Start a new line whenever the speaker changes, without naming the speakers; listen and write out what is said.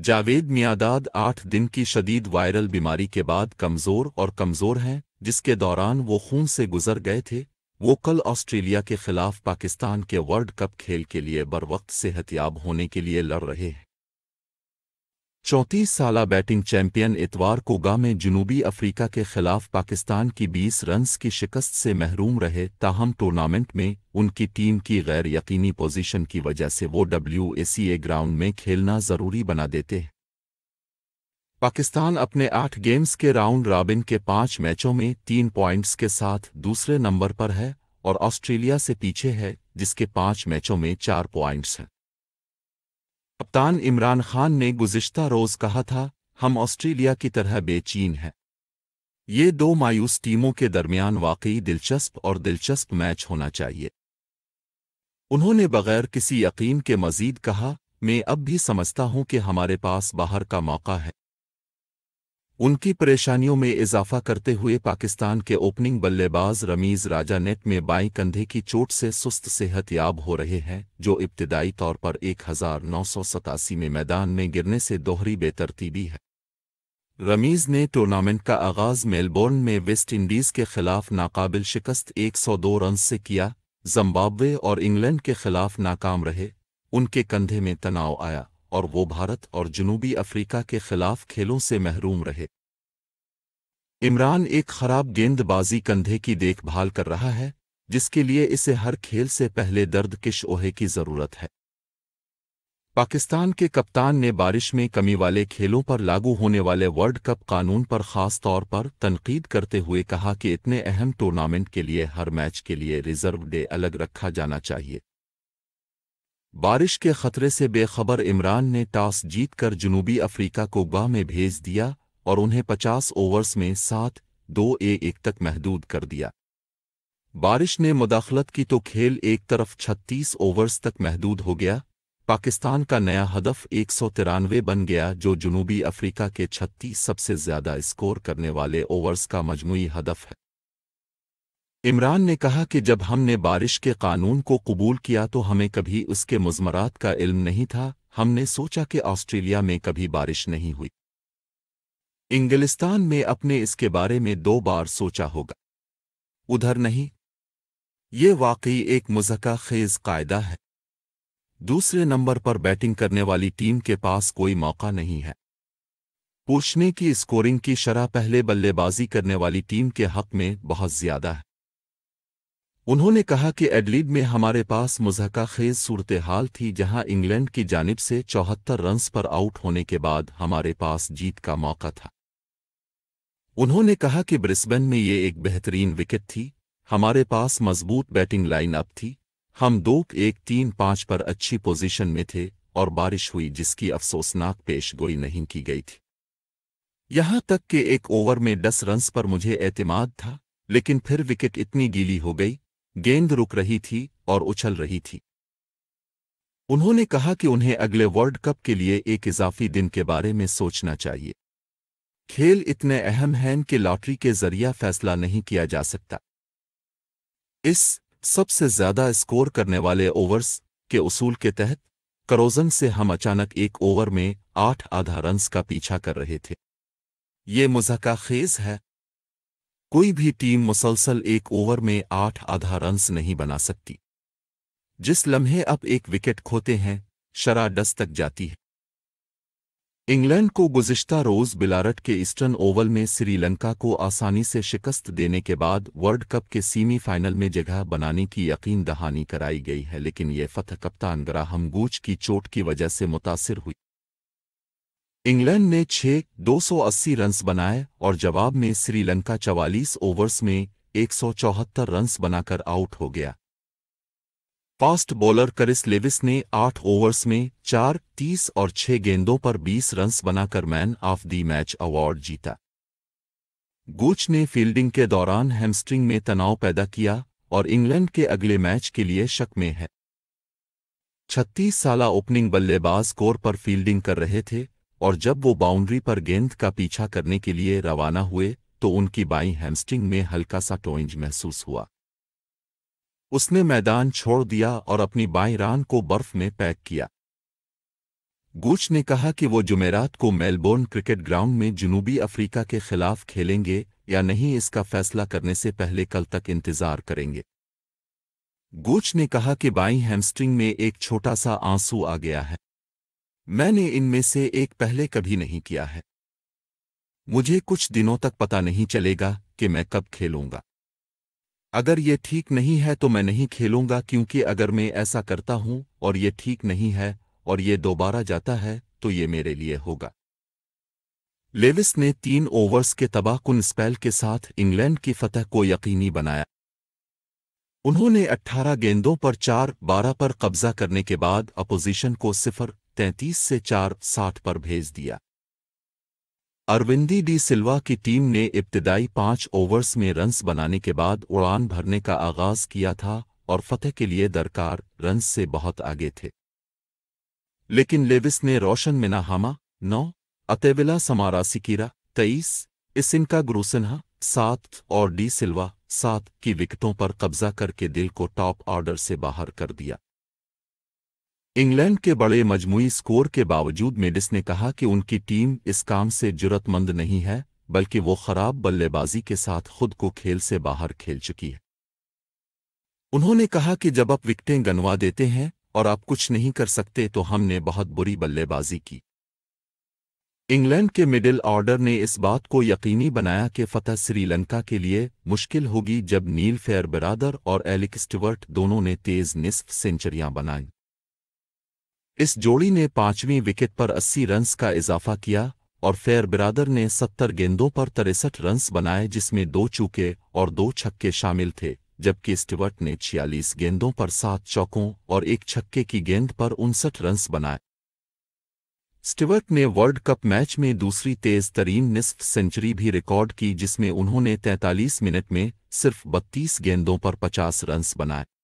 Javed my dad आठ दिन की शदीद वायरल बीमारी के बाद कमज़ोर और कमज़ोर हैं जिसके दौरान वो खून से गुजर गए थे वो कल ऑस्ट्रेलिया के खिलाफ पाकिस्तान के वर्ल्ड कप खेल के लिए बर वक्त सेहतियाब होने के लिए लड़ रहे हैं चौंतीस साल बैटिंग चैंपियन इतवार कोगा में जनूबी अफ्रीका के खिलाफ पाकिस्तान की 20 रन्स की शिकस्त से महरूम रहे ताहम टूर्नामेंट में उनकी टीम की गैर यकीनी पोजीशन की वजह से वो डब्ल्यू ग्राउंड में खेलना ज़रूरी बना देते हैं पाकिस्तान अपने आठ गेम्स के राउंड रॉबिन के पांच मैचों में तीन पॉइंट्स के साथ दूसरे नंबर पर है और ऑस्ट्रेलिया से पीछे है जिसके पाँच मैचों में चार पॉइंट्स हैं कप्तान इमरान खान ने गुजश्ता रोज़ कहा था हम ऑस्ट्रेलिया की तरह बेचीन हैं ये दो मायूस टीमों के दरमियान वाकई दिलचस्प और दिलचस्प मैच होना चाहिए उन्होंने बगैर किसी यकीन के मजीद कहा मैं अब भी समझता हूं कि हमारे पास बाहर का मौका है उनकी परेशानियों में इजाफा करते हुए पाकिस्तान के ओपनिंग बल्लेबाज रमीज राजा नेट में बाई कंधे की चोट से सुस्त सेहत याब हो रहे हैं जो इब्तदाई तौर पर एक हजार नौ सौ सतासी में मैदान में गिरने से दोहरी बेतरतीबी है रमीज ने टूर्नामेंट का आगाज मेलबोर्न में वेस्ट इंडीज के खिलाफ नाकाबिल शिकस्त 102 रन से किया जम्बाब्वे और इंग्लैंड के खिलाफ नाकाम रहे उनके कंधे में तनाव आया और वो भारत और जनूबी अफ्रीका के खिलाफ खेलों से महरूम रहे इमरान एक खराब गेंदबाजी कंधे की देखभाल कर रहा है जिसके लिए इसे हर खेल से पहले दर्द किश ओहे की जरूरत है पाकिस्तान के कप्तान ने बारिश में कमी वाले खेलों पर लागू होने वाले वर्ल्ड कप कानून पर खास तौर पर तनकीद करते हुए कहा कि इतने अहम टूर्नामेंट के लिए हर मैच के लिए रिजर्व डे अलग रखा जाना चाहिए बारिश के खतरे से बेखबर इमरान ने टॉस जीतकर जुनूबी अफ्रीका को गाह में भेज दिया और उन्हें 50 ओवर्स में सात दो ए एक तक महदूद कर दिया बारिश ने मुदाखलत की तो खेल एक तरफ 36 ओवर्स तक महदूद हो गया पाकिस्तान का नया हदफ एक बन गया जो जुनूबी अफ्रीका के 36 सबसे ज्यादा स्कोर करने वाले ओवर्स का मजमू हदफ है इमरान ने कहा कि जब हमने बारिश के कानून को कबूल किया तो हमें कभी उसके मुजमरात का इल्म नहीं था हमने सोचा कि ऑस्ट्रेलिया में कभी बारिश नहीं हुई इंग्लिस्तान में अपने इसके बारे में दो बार सोचा होगा उधर नहीं ये वाकई एक मुजहका खेज कायदा है दूसरे नंबर पर बैटिंग करने वाली टीम के पास कोई मौका नहीं है पूछने की स्कोरिंग की शरह पहले बल्लेबाजी करने वाली टीम के हक में बहुत ज्यादा है उन्होंने कहा कि एडलीड में हमारे पास मुजहका खेज सूरत हाल थी जहां इंग्लैंड की जानिब से चौहत्तर रन्स पर आउट होने के बाद हमारे पास जीत का मौका था उन्होंने कहा कि ब्रिस्बेन में ये एक बेहतरीन विकेट थी हमारे पास मजबूत बैटिंग लाइनअप थी हम दो एक तीन पांच पर अच्छी पोजीशन में थे और बारिश हुई जिसकी अफसोसनाक पेशगोई नहीं की गई थी यहां तक कि एक ओवर में दस रन्स पर मुझे एतमाद था लेकिन फिर विकेट इतनी गीली हो गई गेंद रुक रही थी और उछल रही थी उन्होंने कहा कि उन्हें अगले वर्ल्ड कप के लिए एक इजाफी दिन के बारे में सोचना चाहिए खेल इतने अहम हैं कि लॉटरी के जरिया फैसला नहीं किया जा सकता इस सबसे ज्यादा स्कोर करने वाले ओवर्स के उसूल के तहत करोजन से हम अचानक एक ओवर में आठ आधा रन्स का पीछा कर रहे थे ये मुजहका खेज है कोई भी टीम मुसलसल एक ओवर में आठ आधा रन्स नहीं बना सकती जिस लम्हे अब एक विकेट खोते हैं शरा डस तक जाती है इंग्लैंड को गुजश्ता रोज बिलारट के ईस्टर्न ओवल में श्रीलंका को आसानी से शिकस्त देने के बाद वर्ल्ड कप के सेमीफाइनल में जगह बनाने की यकीन दहानी कराई गई है लेकिन ये फतह कप्तान ग्राहम गूच की चोट की वजह से मुतासर हुई इंग्लैंड ने छह दो रन्स बनाए और जवाब में श्रीलंका चवालीस ओवर्स में 174 रन्स बनाकर आउट हो गया फास्ट बॉलर करिस लेविस ने आठ ओवर्स में चार तीस और छह गेंदों पर बीस रन्स बनाकर man of the match award जीता गुच ने फील्डिंग के दौरान हैमस्ट्रिंग में तनाव पैदा किया और इंग्लैंड के अगले मैच के लिए शक में है छत्तीस साल ओपनिंग बल्लेबाज कोर पर फील्डिंग कर रहे थे और जब वो बाउंड्री पर गेंद का पीछा करने के लिए रवाना हुए तो उनकी बाई हैमस्टिंग में हल्का सा टोइंज महसूस हुआ उसने मैदान छोड़ दिया और अपनी बाई रान को बर्फ में पैक किया गूच ने कहा कि वो जुमेरात को मेलबोर्न क्रिकेट ग्राउंड में जुनूबी अफ्रीका के खिलाफ खेलेंगे या नहीं इसका फैसला करने से पहले कल तक इंतजार करेंगे गूच ने कहा कि बाई हैमस्ट्रिंग में एक छोटा सा आंसू आ गया है मैंने इनमें से एक पहले कभी नहीं किया है मुझे कुछ दिनों तक पता नहीं चलेगा कि मैं कब खेलूंगा अगर ये ठीक नहीं है तो मैं नहीं खेलूंगा क्योंकि अगर मैं ऐसा करता हूं और ये ठीक नहीं है और ये दोबारा जाता है तो ये मेरे लिए होगा लेविस ने तीन ओवर्स के तबाहकुन स्पेल के साथ इंग्लैंड की फतह को यकीनी बनाया उन्होंने 18 गेंदों पर चार बारह पर कब्जा करने के बाद अपोजिशन को सिफर तैंतीस से चार साठ पर भेज दिया अरविंदी डी सिल्वा की टीम ने इब्तदाई पांच ओवर्स में रन्स बनाने के बाद उड़ान भरने का आगाज किया था और फतेह के लिए दरकार रन्स से बहुत आगे थे लेकिन लेविस ने रोशन मिनाहामा नौ अतेविला समारा सिकीरा तेईस इसिनका ग्रूसनहा सात और डी सिल्वा सात की विकेटों पर कब्जा करके दिल को टॉप ऑर्डर से बाहर कर दिया इंग्लैंड के बड़े मजमुई स्कोर के बावजूद मेडिस ने कहा कि उनकी टीम इस काम से जुरतमंद नहीं है बल्कि वो खराब बल्लेबाजी के साथ खुद को खेल से बाहर खेल चुकी है उन्होंने कहा कि जब आप विकटें गनवा देते हैं और आप कुछ नहीं कर सकते तो हमने बहुत बुरी बल्लेबाजी की इंग्लैंड के मिडिल ऑर्डर ने इस बात को यकीनी बनाया कि फतह श्रीलंका के लिए मुश्किल होगी जब नील फेयर बरादर और एलिक स्टिवर्ट दोनों ने तेज निसफ सेंचुरियां बनाई इस जोड़ी ने पांचवीं विकेट पर 80 रन्स का इजाफा किया और फेयर बिरादर ने 70 गेंदों पर तिरसठ रन्स बनाए जिसमें दो चूके और दो छक्के शामिल थे जबकि स्टीवर्ट ने 46 गेंदों पर सात चौकों और एक छक्के की गेंद पर उनसठ रन्स बनाए स्टीवर्ट ने वर्ल्ड कप मैच में दूसरी तेज तरीन निसफ सेंचुरी भी रिकॉर्ड की जिसमें उन्होंने 43 मिनट में सिर्फ 32 गेंदों पर 50 रन्स बनाए